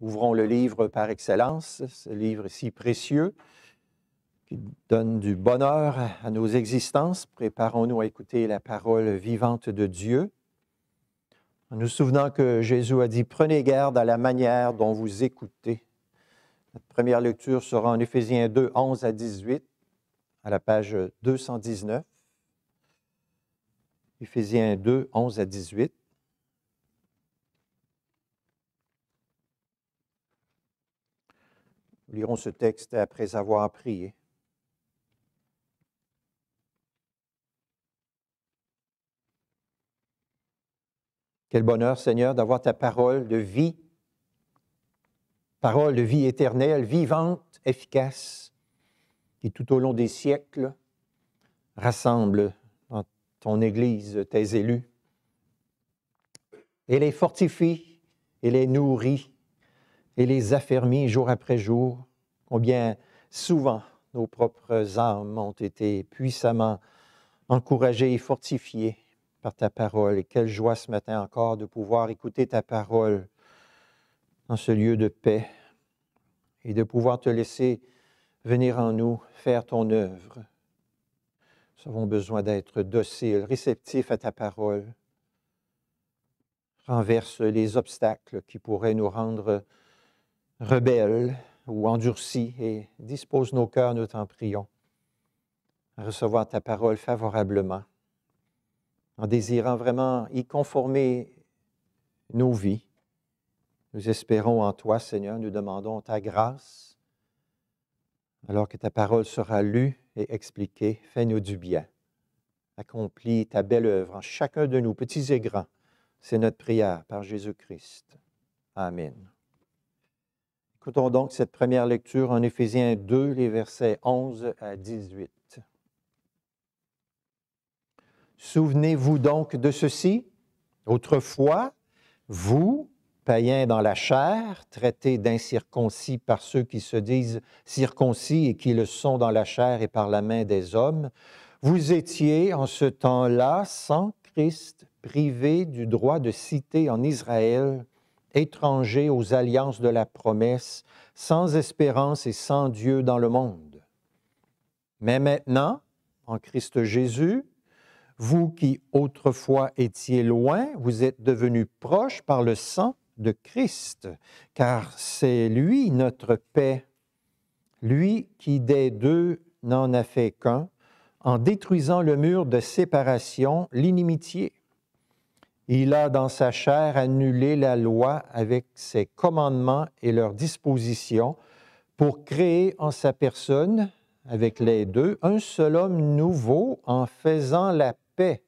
Ouvrons le livre par excellence, ce livre si précieux qui donne du bonheur à nos existences. Préparons-nous à écouter la parole vivante de Dieu. En nous souvenant que Jésus a dit, prenez garde à la manière dont vous écoutez. Notre première lecture sera en Éphésiens 2, 11 à 18, à la page 219. Éphésiens 2, 11 à 18. Lirons ce texte après avoir prié. Quel bonheur, Seigneur, d'avoir ta parole de vie, parole de vie éternelle, vivante, efficace, qui tout au long des siècles rassemble dans ton Église tes élus et les fortifie et les nourrit et les affermis jour après jour. Combien souvent nos propres âmes ont été puissamment encouragées et fortifiées par ta parole. Et quelle joie ce matin encore de pouvoir écouter ta parole dans ce lieu de paix et de pouvoir te laisser venir en nous faire ton œuvre. Nous avons besoin d'être dociles, réceptifs à ta parole. Renverse les obstacles qui pourraient nous rendre Rebelle ou endurcis et dispose nos cœurs, nous t'en prions, à recevoir ta parole favorablement, en désirant vraiment y conformer nos vies. Nous espérons en toi, Seigneur, nous demandons ta grâce. Alors que ta parole sera lue et expliquée, fais-nous du bien. Accomplis ta belle œuvre en chacun de nous, petits et grands. C'est notre prière par Jésus-Christ. Amen. Écoutons donc cette première lecture en Éphésiens 2, les versets 11 à 18. Souvenez-vous donc de ceci. Autrefois, vous, païens dans la chair, traités d'incirconcis par ceux qui se disent circoncis et qui le sont dans la chair et par la main des hommes, vous étiez en ce temps-là sans Christ, privés du droit de cité en Israël étrangers aux alliances de la promesse, sans espérance et sans Dieu dans le monde. Mais maintenant, en Christ Jésus, vous qui autrefois étiez loin, vous êtes devenus proches par le sang de Christ, car c'est lui notre paix, lui qui des deux n'en a fait qu'un, en détruisant le mur de séparation, l'inimitié il a dans sa chair annulé la loi avec ses commandements et leurs dispositions pour créer en sa personne, avec les deux, un seul homme nouveau en faisant la paix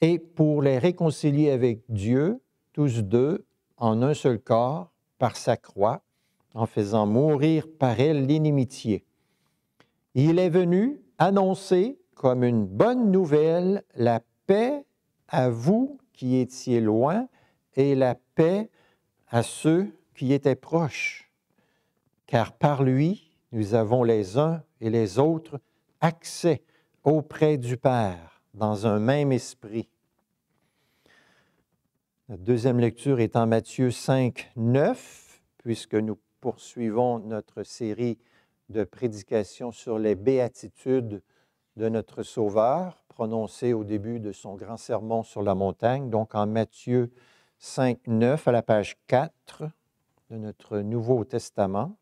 et pour les réconcilier avec Dieu, tous deux, en un seul corps, par sa croix, en faisant mourir par elle l'inimitié. Il est venu annoncer comme une bonne nouvelle la paix à vous qui étiez loin et la paix à ceux qui étaient proches. Car par lui, nous avons les uns et les autres accès auprès du Père dans un même esprit. La deuxième lecture est en Matthieu 5, 9, puisque nous poursuivons notre série de prédications sur les béatitudes de notre Sauveur prononcé au début de son grand sermon sur la montagne, donc en Matthieu 5, 9 à la page 4 de notre Nouveau Testament.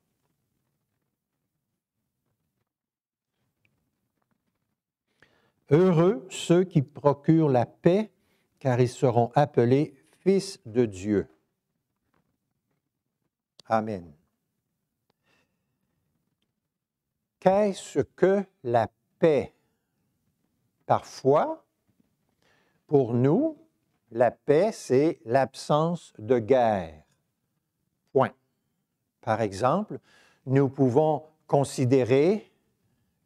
Heureux ceux qui procurent la paix, car ils seront appelés fils de Dieu. Amen. Qu'est-ce que la paix? Parfois, pour nous, la paix, c'est l'absence de guerre. Point. Par exemple, nous pouvons considérer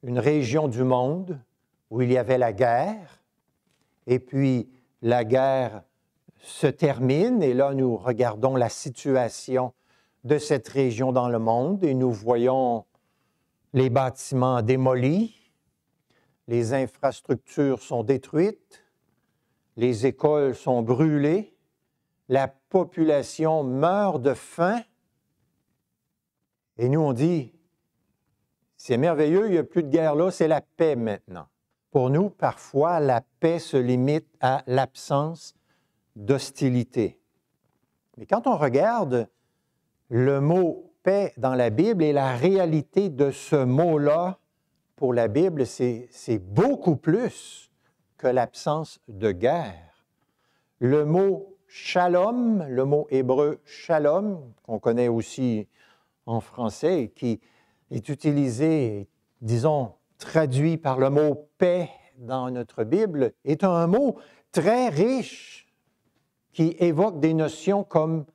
une région du monde où il y avait la guerre, et puis la guerre se termine, et là nous regardons la situation de cette région dans le monde, et nous voyons les bâtiments démolis, les infrastructures sont détruites, les écoles sont brûlées, la population meurt de faim. Et nous, on dit, c'est merveilleux, il n'y a plus de guerre là, c'est la paix maintenant. Pour nous, parfois, la paix se limite à l'absence d'hostilité. Mais quand on regarde le mot paix dans la Bible et la réalité de ce mot-là pour la Bible, c'est beaucoup plus que l'absence de guerre. Le mot shalom, le mot hébreu shalom, qu'on connaît aussi en français, qui est utilisé, disons, traduit par le mot paix dans notre Bible, est un mot très riche qui évoque des notions comme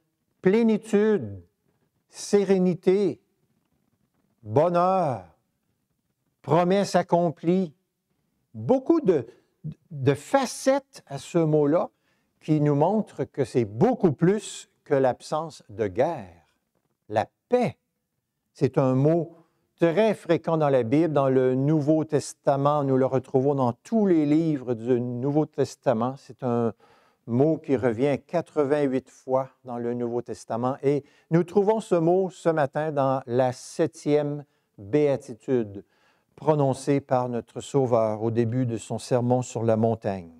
plénitude, sérénité, bonheur, promesse accomplie. Beaucoup de, de facettes à ce mot-là qui nous montrent que c'est beaucoup plus que l'absence de guerre. La paix, c'est un mot très fréquent dans la Bible. Dans le Nouveau Testament, nous le retrouvons dans tous les livres du Nouveau Testament. C'est un mot qui revient 88 fois dans le Nouveau Testament. Et nous trouvons ce mot ce matin dans la septième béatitude prononcé par notre Sauveur au début de son sermon sur la montagne.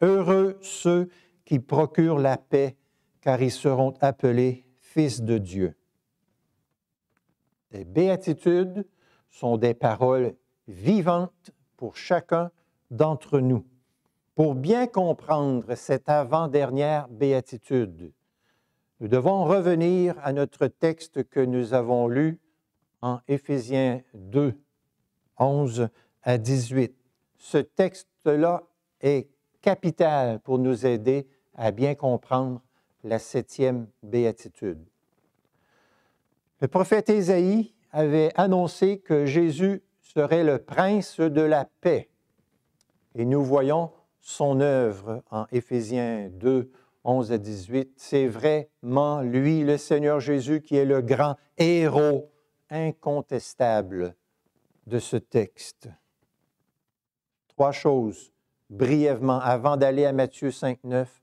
Heureux ceux qui procurent la paix, car ils seront appelés fils de Dieu. Les béatitudes sont des paroles vivantes pour chacun d'entre nous. Pour bien comprendre cette avant-dernière béatitude, nous devons revenir à notre texte que nous avons lu en Éphésiens 2, 11 à 18. Ce texte-là est capital pour nous aider à bien comprendre la septième béatitude. Le prophète Ésaïe avait annoncé que Jésus serait le prince de la paix. Et nous voyons son œuvre en Éphésiens 2, 11 à 18. C'est vraiment lui, le Seigneur Jésus, qui est le grand héros incontestable de ce texte. Trois choses brièvement avant d'aller à Matthieu 5, 9.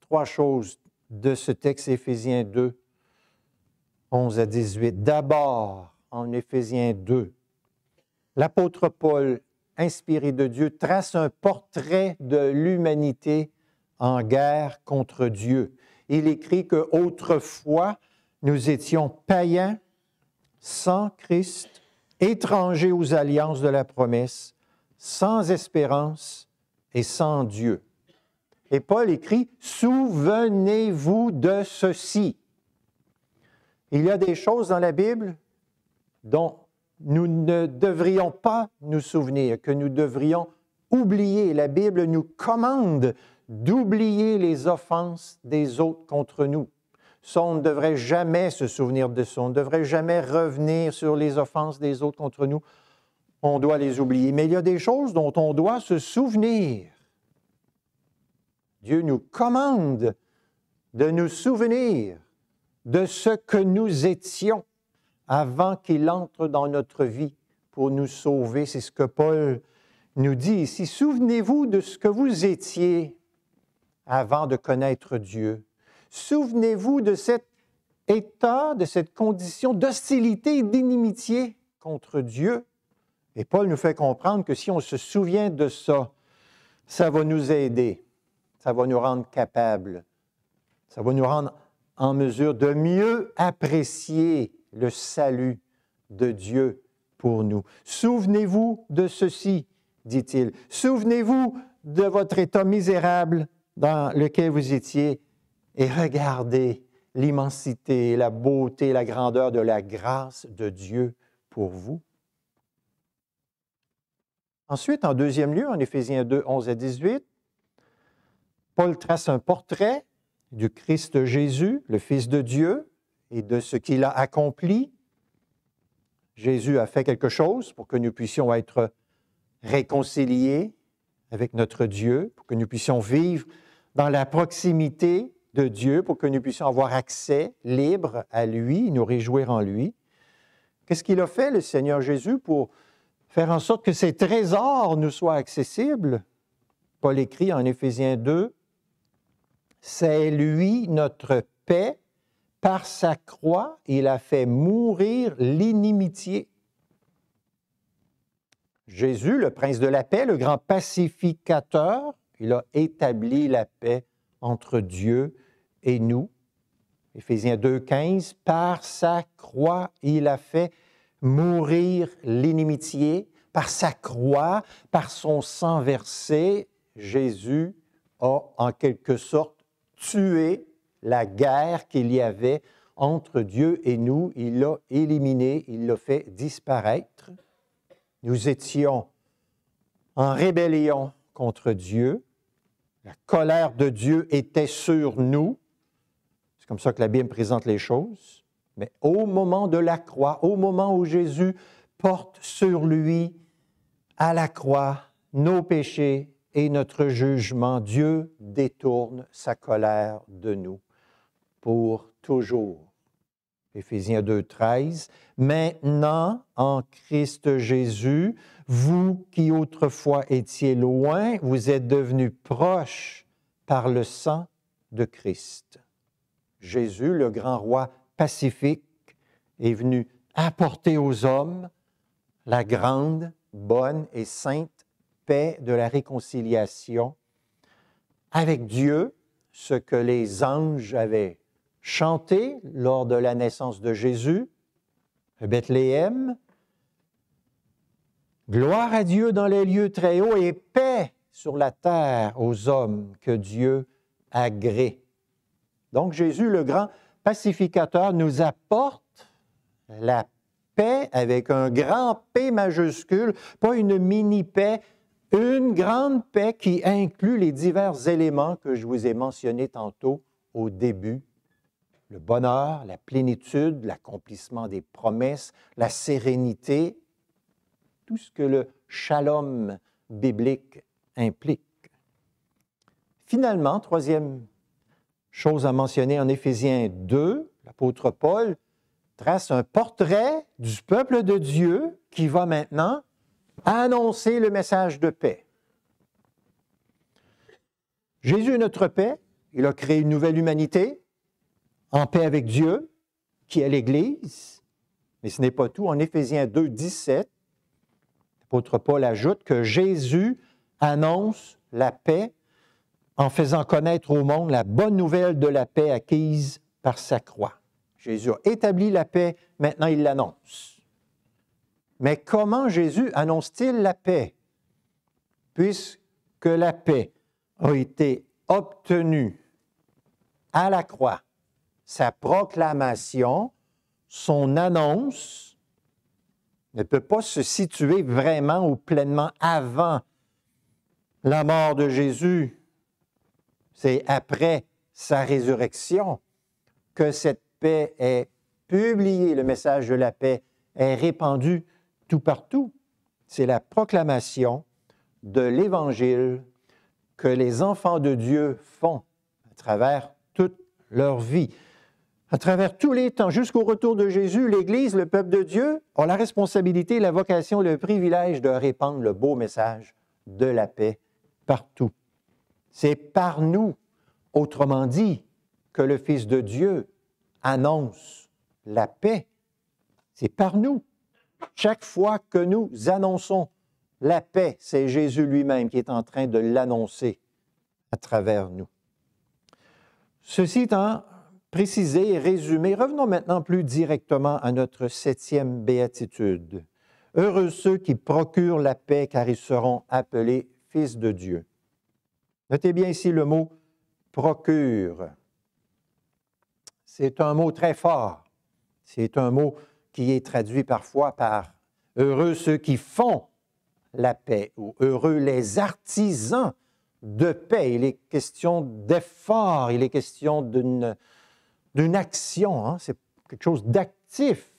Trois choses de ce texte Éphésiens 2, 11 à 18. D'abord, en Éphésiens 2, l'apôtre Paul, inspiré de Dieu, trace un portrait de l'humanité en guerre contre Dieu. Il écrit que autrefois, nous étions païens, sans Christ, étrangers aux alliances de la promesse, sans espérance et sans Dieu. Et Paul écrit, Souvenez-vous de ceci. Il y a des choses dans la Bible dont nous ne devrions pas nous souvenir, que nous devrions oublier. La Bible nous commande d'oublier les offenses des autres contre nous on ne devrait jamais se souvenir de ça. On ne devrait jamais revenir sur les offenses des autres contre nous. On doit les oublier. Mais il y a des choses dont on doit se souvenir. Dieu nous commande de nous souvenir de ce que nous étions avant qu'il entre dans notre vie pour nous sauver. C'est ce que Paul nous dit ici. Souvenez-vous de ce que vous étiez avant de connaître Dieu Souvenez-vous de cet état, de cette condition d'hostilité et d'inimitié contre Dieu. Et Paul nous fait comprendre que si on se souvient de ça, ça va nous aider, ça va nous rendre capables, ça va nous rendre en mesure de mieux apprécier le salut de Dieu pour nous. Souvenez-vous de ceci, dit-il. Souvenez-vous de votre état misérable dans lequel vous étiez et regardez l'immensité, la beauté, la grandeur de la grâce de Dieu pour vous. Ensuite, en deuxième lieu, en Éphésiens 2, 11 à 18, Paul trace un portrait du Christ Jésus, le Fils de Dieu, et de ce qu'il a accompli. Jésus a fait quelque chose pour que nous puissions être réconciliés avec notre Dieu, pour que nous puissions vivre dans la proximité de Dieu pour que nous puissions avoir accès libre à lui, nous réjouir en lui. Qu'est-ce qu'il a fait, le Seigneur Jésus, pour faire en sorte que ces trésors nous soient accessibles? Paul écrit en Éphésiens 2, C'est lui notre paix, par sa croix, il a fait mourir l'inimitié. Jésus, le prince de la paix, le grand pacificateur, il a établi la paix entre Dieu et nous. Éphésiens 2.15, par sa croix, il a fait mourir l'inimitié. Par sa croix, par son sang versé, Jésus a en quelque sorte tué la guerre qu'il y avait entre Dieu et nous. Il l'a éliminé, il l'a fait disparaître. Nous étions en rébellion contre Dieu. La colère de Dieu était sur nous. C'est comme ça que la Bible présente les choses. Mais au moment de la croix, au moment où Jésus porte sur lui, à la croix, nos péchés et notre jugement, Dieu détourne sa colère de nous pour toujours. Éphésiens 13, « Maintenant, en Christ Jésus, vous qui autrefois étiez loin, vous êtes devenus proches par le sang de Christ. Jésus, le grand roi pacifique, est venu apporter aux hommes la grande, bonne et sainte paix de la réconciliation avec Dieu, ce que les anges avaient chanté lors de la naissance de Jésus à Bethléem. Gloire à Dieu dans les lieux très hauts et paix sur la terre aux hommes que Dieu agrée. Donc Jésus, le grand pacificateur, nous apporte la paix avec un grand P majuscule, pas une mini paix, une grande paix qui inclut les divers éléments que je vous ai mentionnés tantôt au début. Le bonheur, la plénitude, l'accomplissement des promesses, la sérénité, tout ce que le shalom biblique implique. Finalement, troisième Chose à mentionner en Éphésiens 2, l'apôtre Paul trace un portrait du peuple de Dieu qui va maintenant annoncer le message de paix. Jésus est notre paix, il a créé une nouvelle humanité en paix avec Dieu, qui est l'Église. Mais ce n'est pas tout. En Éphésiens 2, 17, l'apôtre Paul ajoute que Jésus annonce la paix en faisant connaître au monde la bonne nouvelle de la paix acquise par sa croix. Jésus a établi la paix, maintenant il l'annonce. Mais comment Jésus annonce-t-il la paix? Puisque la paix a été obtenue à la croix, sa proclamation, son annonce ne peut pas se situer vraiment ou pleinement avant la mort de Jésus, c'est après sa résurrection que cette paix est publiée, le message de la paix est répandu tout partout. C'est la proclamation de l'Évangile que les enfants de Dieu font à travers toute leur vie. À travers tous les temps, jusqu'au retour de Jésus, l'Église, le peuple de Dieu, ont la responsabilité, la vocation, le privilège de répandre le beau message de la paix partout. C'est par nous, autrement dit, que le Fils de Dieu annonce la paix. C'est par nous. Chaque fois que nous annonçons la paix, c'est Jésus lui-même qui est en train de l'annoncer à travers nous. Ceci étant précisé et résumé, revenons maintenant plus directement à notre septième béatitude. Heureux ceux qui procurent la paix, car ils seront appelés fils de Dieu. Notez bien ici le mot procure. C'est un mot très fort. C'est un mot qui est traduit parfois par heureux ceux qui font la paix ou heureux les artisans de paix. Il est question d'effort, il est question d'une, action. Hein. C'est quelque chose d'actif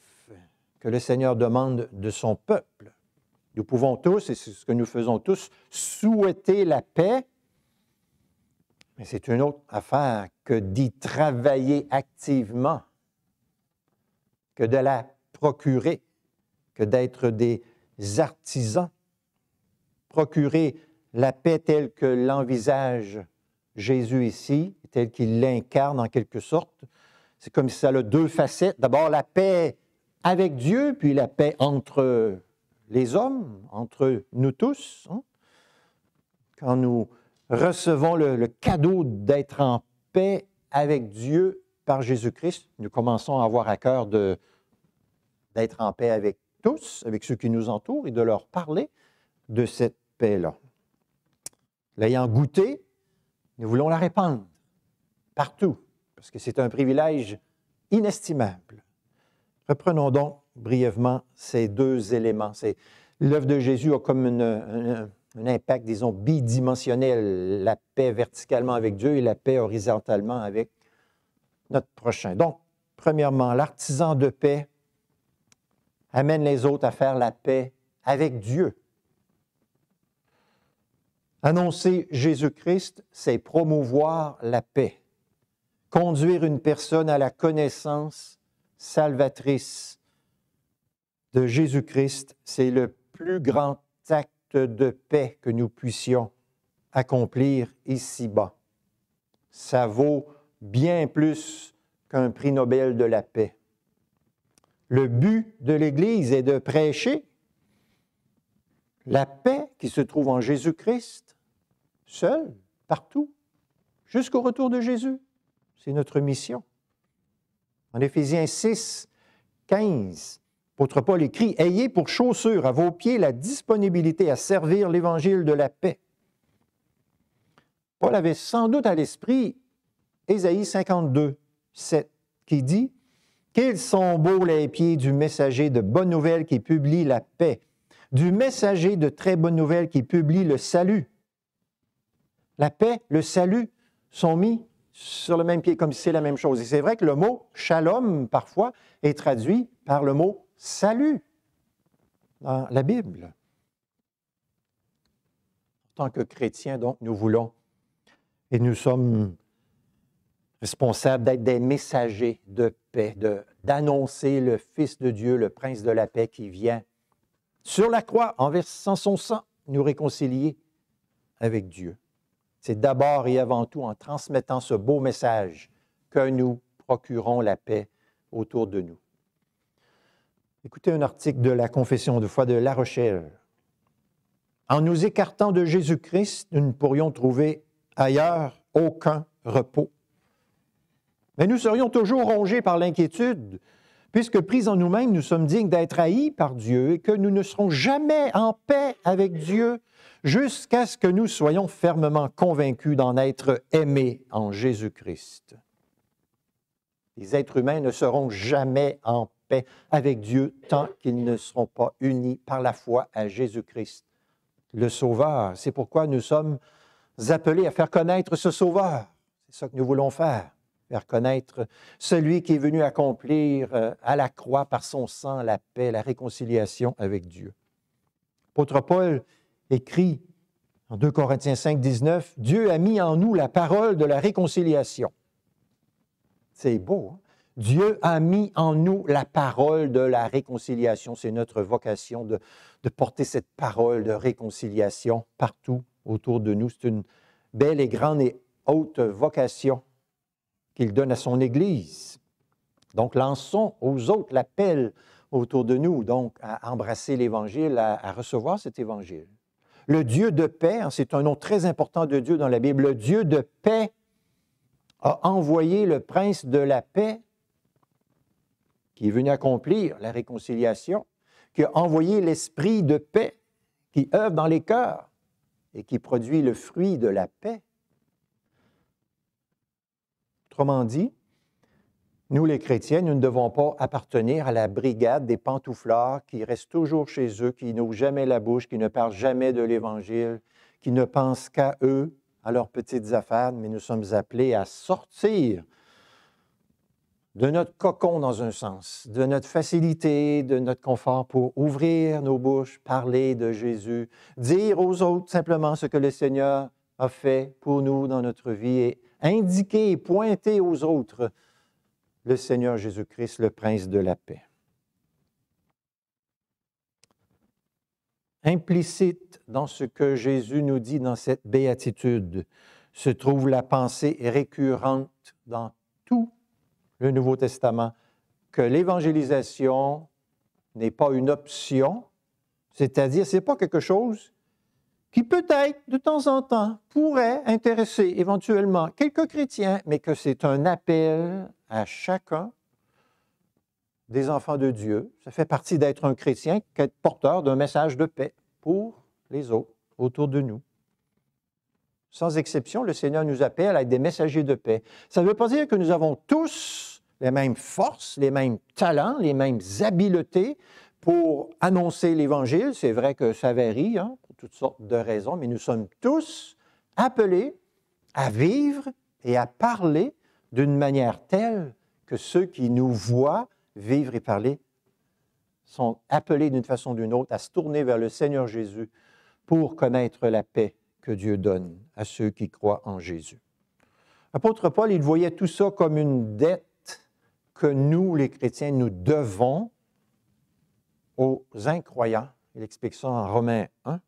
que le Seigneur demande de son peuple. Nous pouvons tous, et c'est ce que nous faisons tous, souhaiter la paix, mais c'est une autre affaire que d'y travailler activement, que de la procurer, que d'être des artisans. Procurer la paix telle que l'envisage Jésus ici, telle qu'il l'incarne en quelque sorte. C'est comme si ça a deux facettes. D'abord, la paix avec Dieu, puis la paix entre les hommes, entre nous tous. Hein. Quand nous recevons le, cadeau d'être en paix avec Dieu par Jésus-Christ. Nous commençons à avoir à cœur d'être en paix avec tous, avec ceux qui nous entourent, et de leur parler de cette paix-là. L'ayant goûté, nous voulons la répandre partout, parce que c'est un privilège inestimable. Reprenons donc brièvement ces deux éléments. L'œuvre de Jésus a comme une un impact, disons, bidimensionnel, la paix verticalement avec Dieu et la paix horizontalement avec notre prochain. Donc, premièrement, l'artisan de paix amène les autres à faire la paix avec Dieu. Annoncer Jésus-Christ, c'est promouvoir la paix, conduire une personne à la connaissance salvatrice de Jésus-Christ, c'est le plus grand acte de paix que nous puissions accomplir ici-bas. Ça vaut bien plus qu'un prix Nobel de la paix. Le but de l'Église est de prêcher la paix qui se trouve en Jésus-Christ, seul, partout, jusqu'au retour de Jésus. C'est notre mission. En Éphésiens 6, 15, Paul écrit, Ayez pour chaussure à vos pieds la disponibilité à servir l'évangile de la paix. Paul avait sans doute à l'esprit Ésaïe 52, 7, qui dit, Qu'ils sont beaux les pieds du messager de bonne nouvelle qui publie la paix, du messager de très bonne nouvelle qui publie le salut. La paix, le salut sont mis sur le même pied, comme si c'est la même chose. Et c'est vrai que le mot shalom, parfois, est traduit par le mot salut dans la Bible. En tant que chrétiens, donc, nous voulons et nous sommes responsables d'être des messagers de paix, d'annoncer le Fils de Dieu, le Prince de la paix qui vient sur la croix en versant son sang, nous réconcilier avec Dieu. C'est d'abord et avant tout en transmettant ce beau message que nous procurons la paix autour de nous. Écoutez un article de la Confession de foi de La Rochelle. En nous écartant de Jésus-Christ, nous ne pourrions trouver ailleurs aucun repos. Mais nous serions toujours rongés par l'inquiétude, puisque pris en nous-mêmes, nous sommes dignes d'être haïs par Dieu et que nous ne serons jamais en paix avec Dieu jusqu'à ce que nous soyons fermement convaincus d'en être aimés en Jésus-Christ. Les êtres humains ne seront jamais en paix avec Dieu tant qu'ils ne seront pas unis par la foi à Jésus-Christ, le Sauveur. C'est pourquoi nous sommes appelés à faire connaître ce Sauveur. C'est ça que nous voulons faire, faire connaître celui qui est venu accomplir euh, à la croix par son sang la paix, la réconciliation avec Dieu. L'apôtre Paul écrit en 2 Corinthiens 5, 19, Dieu a mis en nous la parole de la réconciliation. C'est beau. Hein? Dieu a mis en nous la parole de la réconciliation. C'est notre vocation de, porter cette parole de réconciliation partout autour de nous. C'est une belle et grande et haute vocation qu'il donne à son Église. Donc lançons aux autres l'appel autour de nous, donc à embrasser l'Évangile, à, à recevoir cet Évangile. Le Dieu de paix, hein, c'est un nom très important de Dieu dans la Bible, le Dieu de paix a envoyé le prince de la paix qui est venu accomplir la réconciliation, qui a envoyé l'esprit de paix qui œuvre dans les cœurs et qui produit le fruit de la paix. Autrement dit, nous les chrétiens, nous ne devons pas appartenir à la brigade des pantouflards qui restent toujours chez eux, qui n'ouvrent jamais la bouche, qui ne parlent jamais de l'Évangile, qui ne pensent qu'à eux, à leurs petites affaires, mais nous sommes appelés à sortir de notre cocon dans un sens, de notre facilité, de notre confort pour ouvrir nos bouches, parler de Jésus, dire aux autres simplement ce que le Seigneur a fait pour nous dans notre vie et indiquer et pointer aux autres le Seigneur Jésus-Christ, le prince de la paix. Implicite dans ce que Jésus nous dit dans cette béatitude se trouve la pensée récurrente dans tout le Nouveau Testament, que l'évangélisation n'est pas une option, c'est-à-dire ce n'est pas quelque chose qui peut-être de temps en temps pourrait intéresser éventuellement quelques chrétiens, mais que c'est un appel à chacun des enfants de Dieu. Ça fait partie d'être un chrétien, qu'être porteur d'un message de paix pour les autres autour de nous. Sans exception, le Seigneur nous appelle à être des messagers de paix. Ça ne veut pas dire que nous avons tous les mêmes forces, les mêmes talents, les mêmes habiletés pour annoncer l'Évangile. C'est vrai que ça varie hein, pour toutes sortes de raisons, mais nous sommes tous appelés à vivre et à parler d'une manière telle que ceux qui nous voient vivre et parler sont appelés d'une façon ou d'une autre à se tourner vers le Seigneur Jésus pour connaître la paix que Dieu donne à ceux qui croient en Jésus. Apôtre Paul, il voyait tout ça comme une dette que nous, les chrétiens, nous devons aux incroyants. Il explique ça en Romains 1.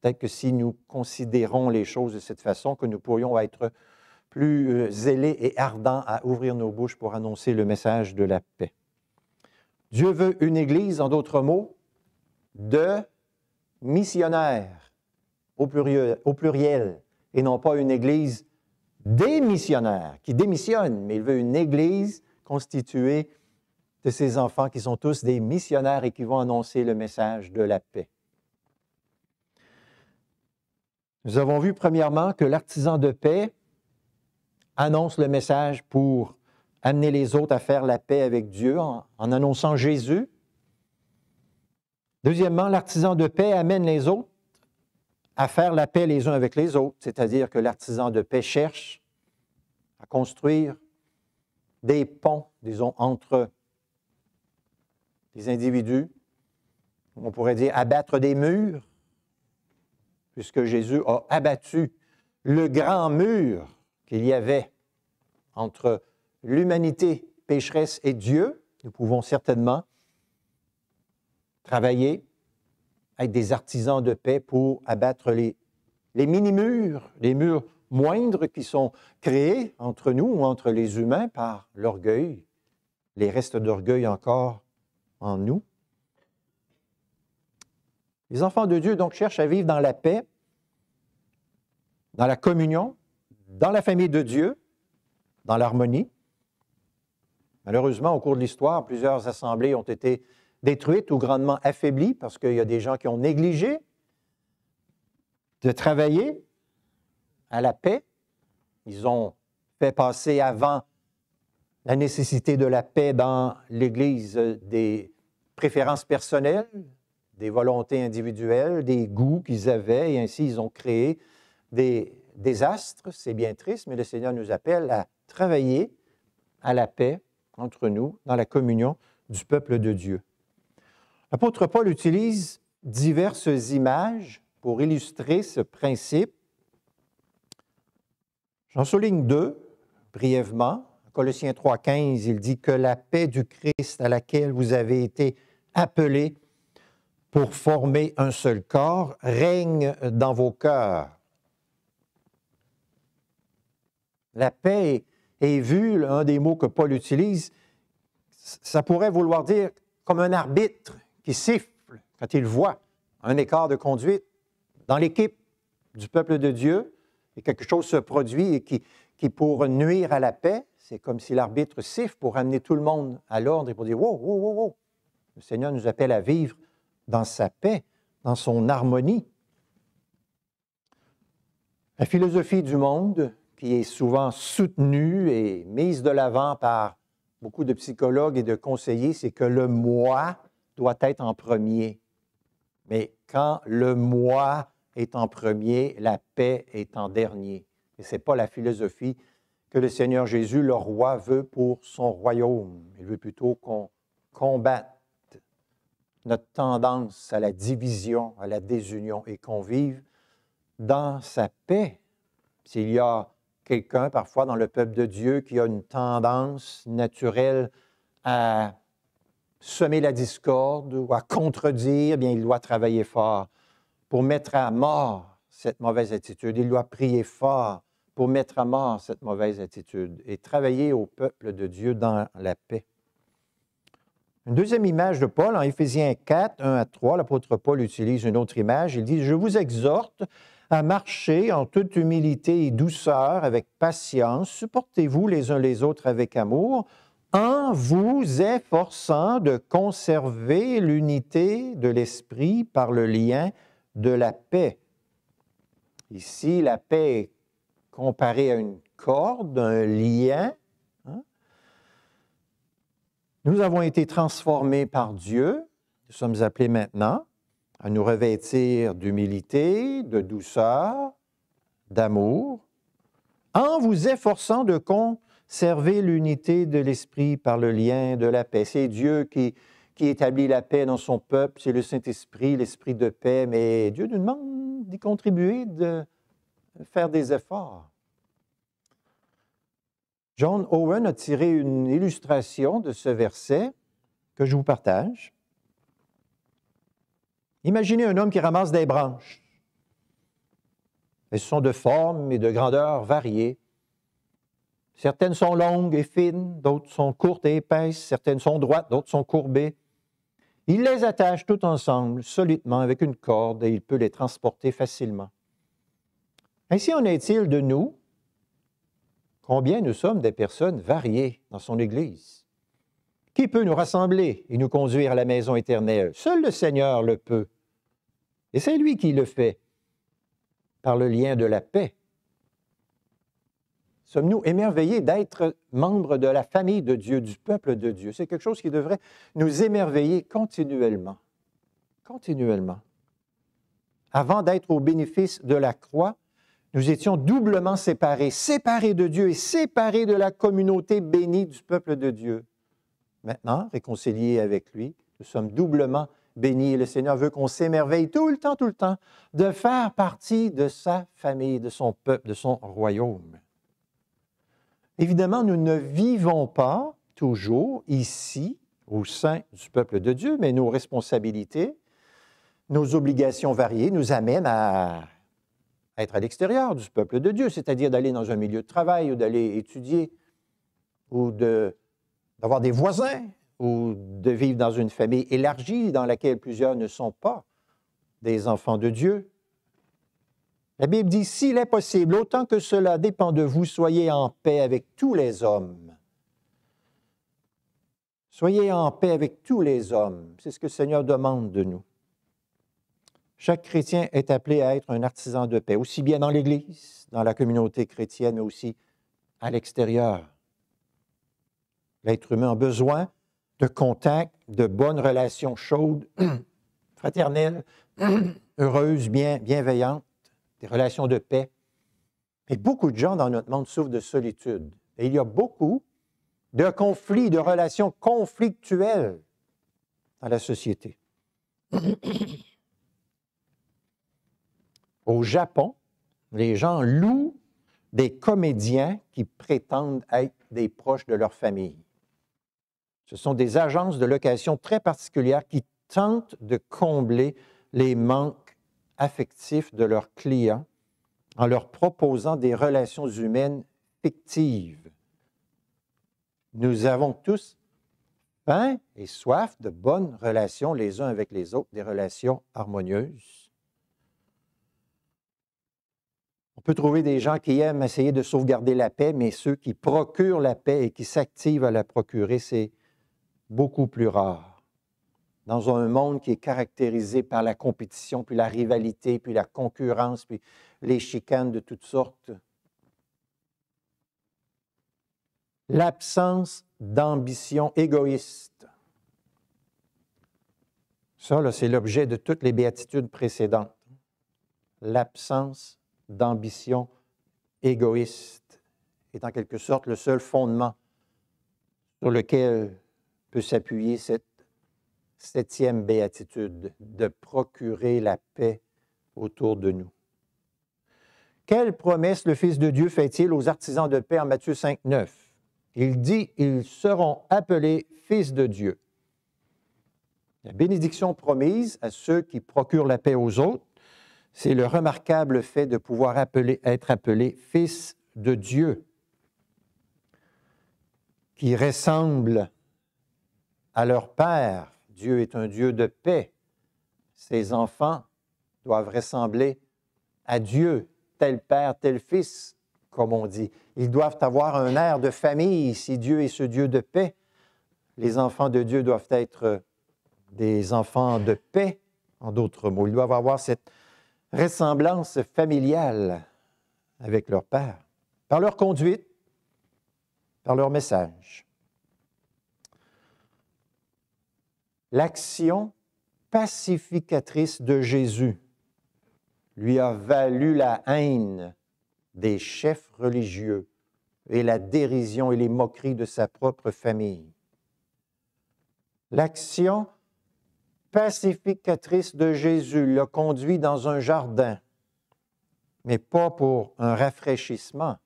Peut-être que si nous considérons les choses de cette façon, que nous pourrions être plus euh, zélés et ardents à ouvrir nos bouches pour annoncer le message de la paix. Dieu veut une Église, en d'autres mots, de missionnaires au pluriel, et non pas une Église démissionnaire, qui démissionne, mais il veut une Église constituée de ses enfants qui sont tous des missionnaires et qui vont annoncer le message de la paix. Nous avons vu premièrement que l'artisan de paix annonce le message pour amener les autres à faire la paix avec Dieu en annonçant Jésus. Deuxièmement, l'artisan de paix amène les autres à faire la paix les uns avec les autres, c'est-à-dire que l'artisan de paix cherche à construire des ponts, disons, entre les individus, on pourrait dire abattre des murs, puisque Jésus a abattu le grand mur qu'il y avait entre l'humanité pécheresse et Dieu. Nous pouvons certainement travailler être des artisans de paix pour abattre les, les mini-murs, les murs moindres qui sont créés entre nous ou entre les humains par l'orgueil, les restes d'orgueil encore en nous. Les enfants de Dieu donc cherchent à vivre dans la paix, dans la communion, dans la famille de Dieu, dans l'harmonie. Malheureusement, au cours de l'histoire, plusieurs assemblées ont été détruite ou grandement affaiblie parce qu'il y a des gens qui ont négligé de travailler à la paix. Ils ont fait passer avant la nécessité de la paix dans l'Église des préférences personnelles, des volontés individuelles, des goûts qu'ils avaient, et ainsi ils ont créé des désastres. C'est bien triste, mais le Seigneur nous appelle à travailler à la paix entre nous, dans la communion du peuple de Dieu. L'apôtre Paul utilise diverses images pour illustrer ce principe. J'en souligne deux brièvement. Colossiens 3.15, il dit que la paix du Christ à laquelle vous avez été appelés pour former un seul corps règne dans vos cœurs. La paix est vue, un des mots que Paul utilise, ça pourrait vouloir dire comme un arbitre siffle quand il voit un écart de conduite dans l'équipe du peuple de Dieu et quelque chose se produit et qui, qui pour nuire à la paix, c'est comme si l'arbitre siffle pour amener tout le monde à l'ordre et pour dire Wow, wow, wow, wow. Le Seigneur nous appelle à vivre dans sa paix, dans son harmonie. La philosophie du monde, qui est souvent soutenue et mise de l'avant par beaucoup de psychologues et de conseillers, c'est que le moi doit être en premier. Mais quand le moi est en premier, la paix est en dernier. Et ce n'est pas la philosophie que le Seigneur Jésus, le roi, veut pour son royaume. Il veut plutôt qu'on combatte notre tendance à la division, à la désunion et qu'on vive dans sa paix. S'il y a quelqu'un parfois dans le peuple de Dieu qui a une tendance naturelle à semer la discorde ou à contredire, eh bien, il doit travailler fort pour mettre à mort cette mauvaise attitude. Il doit prier fort pour mettre à mort cette mauvaise attitude et travailler au peuple de Dieu dans la paix. Une deuxième image de Paul, en Éphésiens 4, 1 à 3, l'apôtre Paul utilise une autre image. Il dit, Je vous exhorte à marcher en toute humilité et douceur, avec patience, supportez-vous les uns les autres avec amour, en vous efforçant de conserver l'unité de l'esprit par le lien de la paix. Ici, la paix est comparée à une corde, un lien. Hein. Nous avons été transformés par Dieu. Nous sommes appelés maintenant à nous revêtir d'humilité, de douceur, d'amour, en vous efforçant de con Servez l'unité de l'Esprit par le lien de la paix. C'est Dieu qui, établit la paix dans son peuple, c'est le Saint-Esprit, l'Esprit de paix, mais Dieu nous demande d'y contribuer, de faire des efforts. John Owen a tiré une illustration de ce verset que je vous partage. Imaginez un homme qui ramasse des branches. Elles sont de forme et de grandeur variées. Certaines sont longues et fines, d'autres sont courtes et épaisses, certaines sont droites, d'autres sont courbées. Il les attache tout ensemble, solidement, avec une corde, et il peut les transporter facilement. Ainsi en est-il de nous. Combien nous sommes des personnes variées dans son Église? Qui peut nous rassembler et nous conduire à la maison éternelle? Seul le Seigneur le peut. Et c'est lui qui le fait, par le lien de la paix Sommes-nous émerveillés d'être membres de la famille de Dieu, du peuple de Dieu? C'est quelque chose qui devrait nous émerveiller continuellement. Continuellement. Avant d'être au bénéfice de la croix, nous étions doublement séparés, séparés de Dieu et séparés de la communauté bénie du peuple de Dieu. Maintenant, réconciliés avec lui, nous sommes doublement bénis. Le Seigneur veut qu'on s'émerveille tout le temps, tout le temps, de faire partie de sa famille, de son peuple, de son royaume. Évidemment, nous ne vivons pas toujours ici au sein du peuple de Dieu, mais nos responsabilités, nos obligations variées nous amènent à être à l'extérieur du peuple de Dieu, c'est-à-dire d'aller dans un milieu de travail ou d'aller étudier ou d'avoir des voisins ou de vivre dans une famille élargie dans laquelle plusieurs ne sont pas des enfants de Dieu. La Bible dit, S'il est possible, autant que cela dépend de vous, soyez en paix avec tous les hommes. Soyez en paix avec tous les hommes. C'est ce que le Seigneur demande de nous. Chaque chrétien est appelé à être un artisan de paix, aussi bien dans l'Église, dans la communauté chrétienne, mais aussi à l'extérieur. L'être humain a besoin de contacts, de bonnes relations chaudes, fraternelles, heureuses, bienveillantes des relations de paix. Mais beaucoup de gens dans notre monde souffrent de solitude. Et il y a beaucoup de conflits, de relations conflictuelles dans la société. Au Japon, les gens louent des comédiens qui prétendent être des proches de leur famille. Ce sont des agences de location très particulières qui tentent de combler les manques affectifs de leurs clients en leur proposant des relations humaines fictives. Nous avons tous faim et soif de bonnes relations les uns avec les autres, des relations harmonieuses. On peut trouver des gens qui aiment essayer de sauvegarder la paix, mais ceux qui procurent la paix et qui s'activent à la procurer, c'est beaucoup plus rare dans un monde qui est caractérisé par la compétition, puis la rivalité, puis la concurrence, puis les chicanes de toutes sortes. L'absence d'ambition égoïste. Ça, c'est l'objet de toutes les béatitudes précédentes. L'absence d'ambition égoïste est en quelque sorte le seul fondement sur lequel peut s'appuyer cette Septième béatitude, de procurer la paix autour de nous. Quelle promesse le Fils de Dieu fait-il aux artisans de paix en Matthieu 5, 9? Il dit, ils seront appelés fils de Dieu. La bénédiction promise à ceux qui procurent la paix aux autres, c'est le remarquable fait de pouvoir être appelé fils de Dieu, qui ressemble à leur Père Dieu est un Dieu de paix. Ses enfants doivent ressembler à Dieu, tel père, tel fils, comme on dit. Ils doivent avoir un air de famille si Dieu est ce Dieu de paix. Les enfants de Dieu doivent être des enfants de paix, en d'autres mots. Ils doivent avoir cette ressemblance familiale avec leur père, par leur conduite, par leur message. L'action pacificatrice de Jésus lui a valu la haine des chefs religieux et la dérision et les moqueries de sa propre famille. L'action pacificatrice de Jésus l'a conduit dans un jardin, mais pas pour un rafraîchissement,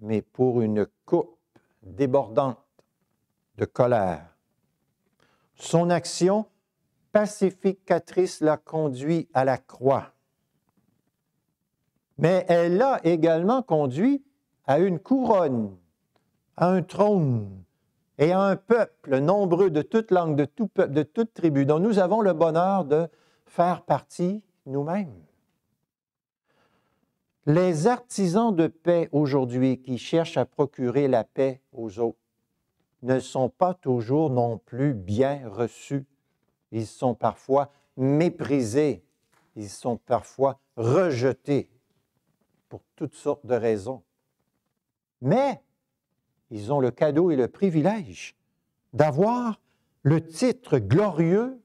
mais pour une coupe débordante de colère. Son action pacificatrice l'a conduit à la croix. Mais elle l'a également conduit à une couronne, à un trône et à un peuple nombreux de toute langue, de, tout peuple, de toute tribu, dont nous avons le bonheur de faire partie nous-mêmes. Les artisans de paix aujourd'hui qui cherchent à procurer la paix aux autres ne sont pas toujours non plus bien reçus. Ils sont parfois méprisés, ils sont parfois rejetés pour toutes sortes de raisons. Mais ils ont le cadeau et le privilège d'avoir le titre glorieux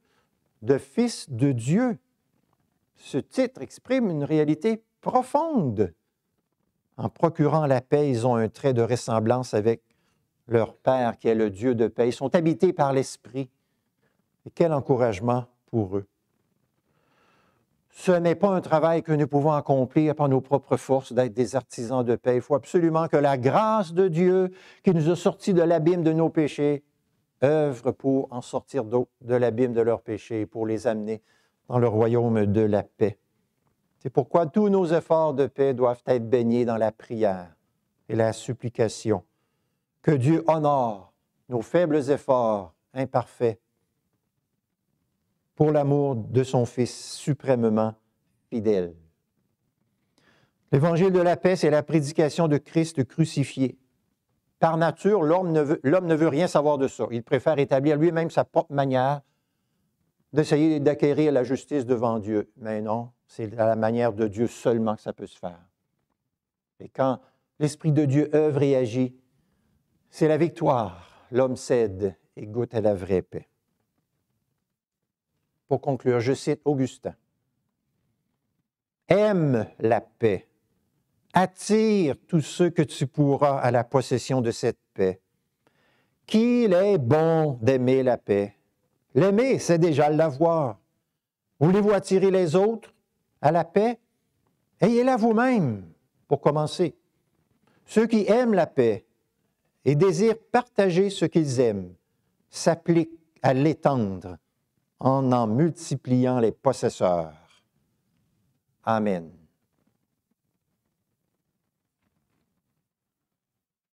de fils de Dieu. Ce titre exprime une réalité profonde. En procurant la paix, ils ont un trait de ressemblance avec leur Père qui est le Dieu de paix. sont habités par l'Esprit. Et quel encouragement pour eux. Ce n'est pas un travail que nous pouvons accomplir par nos propres forces d'être des artisans de paix. Il faut absolument que la grâce de Dieu qui nous a sortis de l'abîme de nos péchés œuvre pour en sortir de l'abîme de leurs péchés, pour les amener dans le royaume de la paix. C'est pourquoi tous nos efforts de paix doivent être baignés dans la prière et la supplication que Dieu honore nos faibles efforts imparfaits pour l'amour de son Fils suprêmement fidèle. L'évangile de la paix, c'est la prédication de Christ crucifié. Par nature, l'homme ne, veut, l'homme ne veut rien savoir de ça. Il préfère établir lui-même sa propre manière d'essayer d'acquérir la justice devant Dieu. Mais non, c'est à la manière de Dieu seulement que ça peut se faire. Et quand l'Esprit de Dieu œuvre et agit, c'est la victoire. L'homme cède et goûte à la vraie paix. Pour conclure, je cite Augustin. Aime la paix. Attire tous ceux que tu pourras à la possession de cette paix. Qu'il est bon d'aimer la paix. L'aimer, c'est déjà l'avoir. Voulez-vous attirer les autres à la paix? Ayez-la vous-même, pour commencer. Ceux qui aiment la paix et désirent partager ce qu'ils aiment s'appliquent à l'étendre en en multipliant les possesseurs. Amen.